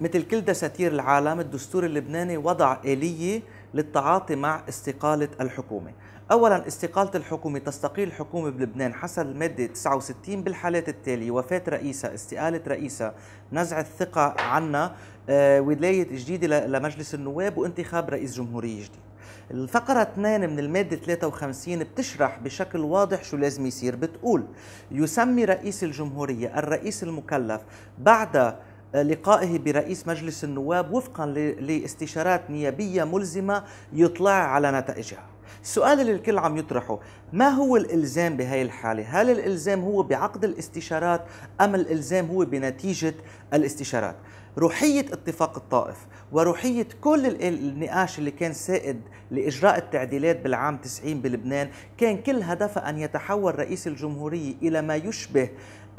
مثل كل دساتير العالم الدستور اللبناني وضع آلية للتعاطي مع استقالة الحكومة أولا استقالة الحكومة تستقيل الحكومة بلبنان حسب المادة 69 بالحالات التالية وفاة رئيسها استقالة رئيسها نزع الثقة عنا آه، ولاية جديدة لمجلس النواب وانتخاب رئيس جمهورية جديد الفقرة 2 من المادة 53 بتشرح بشكل واضح شو لازم يصير بتقول يسمي رئيس الجمهورية الرئيس المكلف بعد لقائه برئيس مجلس النواب وفقا لاستشارات نيابيه ملزمه يطلع على نتائجها السؤال اللي الكل عم يطرحه ما هو الالزام بهي الحاله هل الالزام هو بعقد الاستشارات ام الالزام هو بنتيجه الاستشارات روحية اتفاق الطائف وروحية كل النقاش اللي كان سائد لإجراء التعديلات بالعام 90 بلبنان كان كل هدفها أن يتحول رئيس الجمهورية إلى ما يشبه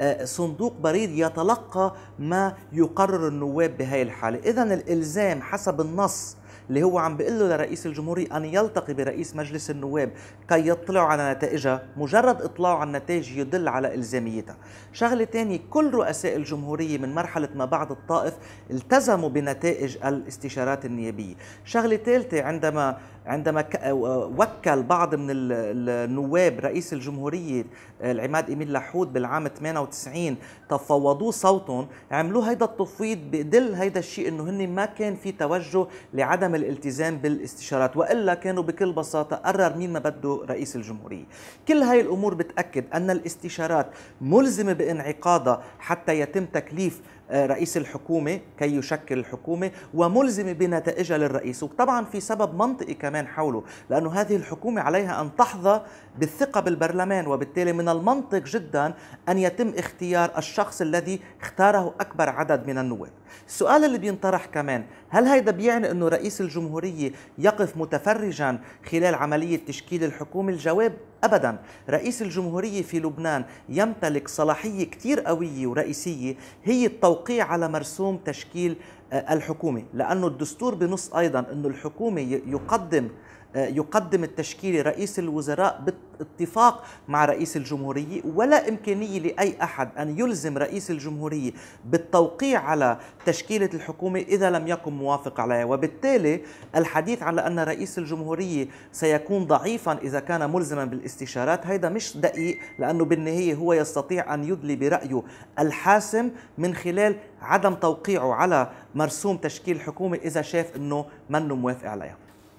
آه، صندوق بريد يتلقى ما يقرر النواب بهاي الحالة إذا الإلزام حسب النص اللي هو عم بيقول له لرئيس الجمهورية أن يلتقي برئيس مجلس النواب كي يطلعوا على نتائجها مجرد إطلاعه على النتائج يدل على إلزاميتها شغلة ثانيه كل رؤساء الجمهورية من مرحلة ما بعد الطائف التزموا بنتائج الاستشارات النيابية شغلة ثالثة عندما عندما آه، وكل بعض من النواب رئيس الجمهورية آه، العماد إيميل لحود بالعام 98 تفوضوا صوتهم عملوا هيدا التفويض بدل هيدا الشيء انه هن ما كان في توجه لعدم الالتزام بالاستشارات والا كانوا بكل بساطه قرر مين ما بده رئيس الجمهوريه كل هاي الامور بتاكد ان الاستشارات ملزمه بانعقادها حتى يتم تكليف آه، رئيس الحكومه كي يشكل الحكومه وملزم بنتائجها للرئيس وطبعا في سبب منطقي كمان حوله لانه هذه الحكومه عليها ان تحظى بالثقه بالبرلمان وبالتالي من المنطق جدا ان يتم اختيار الشخص الذي اختاره اكبر عدد من النواب السؤال اللي بينطرح كمان هل هيدا بيعني انه رئيس الجمهوريه يقف متفرجا خلال عمليه تشكيل الحكومه الجواب أبدا رئيس الجمهورية في لبنان يمتلك صلاحية كتير قوية ورئيسية هي التوقيع على مرسوم تشكيل الحكومة لأنه الدستور بنص أيضا أنه الحكومة يقدم آه، يقدم التشكيل رئيس الوزراء باتفاق مع رئيس الجمهورية ولا إمكانية لأي أحد أن يلزم رئيس الجمهورية بالتوقيع على تشكيلة الحكومة إذا لم يكن موافق عليها وبالتالي الحديث على أن رئيس الجمهورية سيكون ضعيفا إذا كان ملزما بالاستشارات هذا مش دقيق لأنه بالنهاية هو يستطيع أن يدلي برأيه الحاسم من خلال عدم توقيعه على مرسوم تشكيل حكومة إذا شاف أنه منه موافق عليها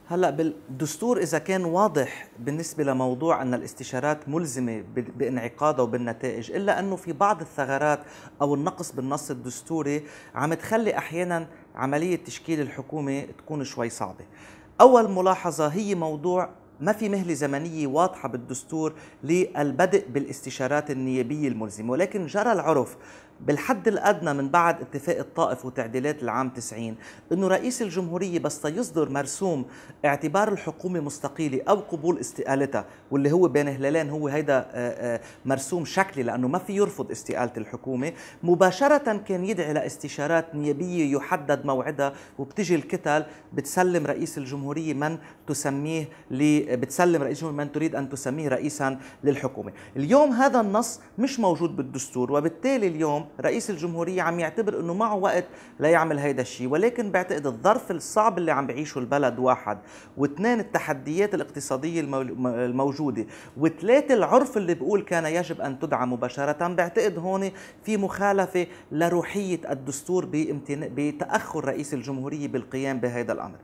هلا بالدستور اذا كان واضح بالنسبه لموضوع ان الاستشارات ملزمه بانعقادها وبالنتائج الا انه في بعض الثغرات او النقص بالنص الدستوري عم تخلي احيانا عمليه تشكيل الحكومه تكون شوي صعبه اول ملاحظه هي موضوع ما في مهله زمنيه واضحه بالدستور للبدء بالاستشارات النيابيه الملزمه ولكن جرى العرف بالحد الأدنى من بعد اتفاق الطائف وتعديلات العام 90 أنه رئيس الجمهورية بس يصدر مرسوم اعتبار الحكومة مستقيلة أو قبول استقالتها واللي هو بين هلالين هو هيدا آه، آه، مرسوم شكلي لأنه ما في يرفض استقالة الحكومة مباشرة كان يدعي لاستشارات نيابية يحدد موعدها وبتجي الكتل بتسلم رئيس الجمهورية من تسميه بتسلم رئيس الجمهورية من تريد أن تسميه رئيسا للحكومة اليوم هذا النص مش موجود بالدستور وبالتالي اليوم رئيس الجمهورية عم يعتبر أنه معه وقت لا يعمل هيدا الشيء ولكن بعتقد الظرف الصعب اللي عم بعيشه البلد واحد واثنين التحديات الاقتصادية الموجودة وثلاثة العرف اللي بقول كان يجب أن تدعم مباشرة بعتقد هون في مخالفة لروحية الدستور بتأخر رئيس الجمهورية بالقيام بهذا الأمر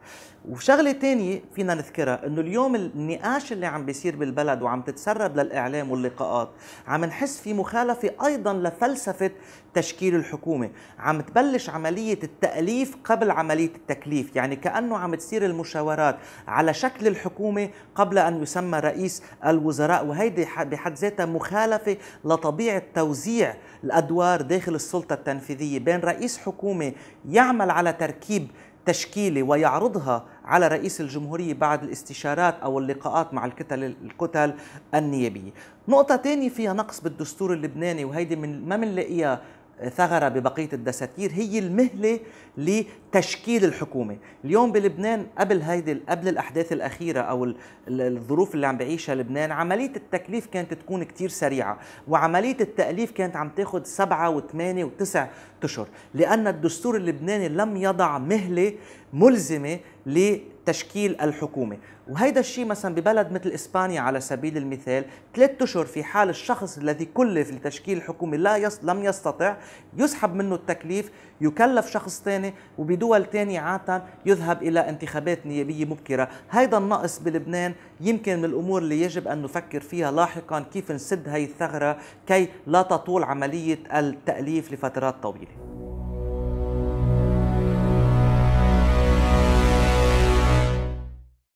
وشغلة تانية فينا نذكرها أنه اليوم النقاش اللي عم بيصير بالبلد وعم تتسرب للإعلام واللقاءات عم نحس في مخالفة أيضا لفلسفة تشكيل الحكومه عم تبلش عمليه التاليف قبل عمليه التكليف يعني كانه عم تصير المشاورات على شكل الحكومه قبل ان يسمى رئيس الوزراء وهيدي بحد ذاتها مخالفه لطبيعه توزيع الادوار داخل السلطه التنفيذيه بين رئيس حكومه يعمل على تركيب تشكيلي ويعرضها على رئيس الجمهورية بعد الاستشارات أو اللقاءات مع الكتل الكتل النيابية نقطة تانية فيها نقص بالدستور اللبناني وهيدي من ما بنلاقيها ثغرة ببقية الدساتير هي المهلة لتشكيل الحكومة اليوم بلبنان قبل هيدي قبل الأحداث الأخيرة أو الظروف اللي عم بعيشها لبنان عملية التكليف كانت تكون كتير سريعة وعملية التأليف كانت عم تاخد سبعة وثمانية وتسع أشهر لأن الدستور اللبناني لم يضع مهلة ملزمة لتشكيل الحكومة وهيدا الشيء مثلا ببلد مثل إسبانيا على سبيل المثال ثلاثة أشهر في حال الشخص الذي كلف لتشكيل الحكومة لا يص... لم يستطع يسحب منه التكليف يكلف شخص ثاني وبدول ثانية عادة يذهب إلى انتخابات نيابية مبكرة هيدا النقص بلبنان يمكن من الأمور اللي يجب أن نفكر فيها لاحقا كيف نسد هي الثغرة كي لا تطول عملية التأليف لفترات طويلة